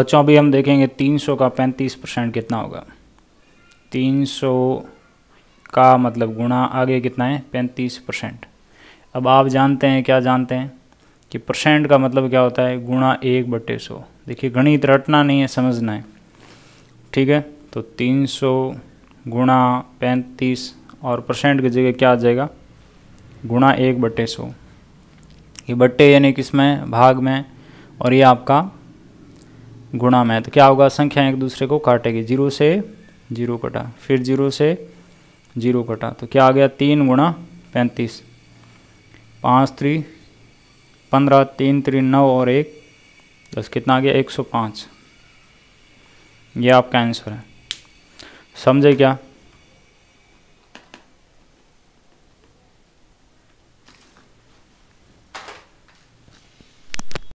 बच्चों अभी हम देखेंगे 300 का 35 परसेंट कितना होगा 300 का मतलब गुणा आगे कितना है 35 परसेंट अब आप जानते हैं क्या जानते हैं कि परसेंट का मतलब क्या होता है गुणा एक बटे सौ देखिए गणित रटना नहीं है समझना है ठीक है तो 300 गुणा पैंतीस और परसेंट की जगह क्या आ जाएगा गुणा एक बटे सौ ये बट्टे यानी किस में भाग में और ये आपका गुणा में तो क्या होगा संख्या एक दूसरे को काटेगी जीरो से जीरो कटा फिर जीरो से जीरो कटा तो क्या आ गया तीन गुणा पैंतीस पाँच त्री पंद्रह तीन त्री नौ और एक दस तो कितना आ गया एक सौ पाँच ये आपका आंसर है समझे क्या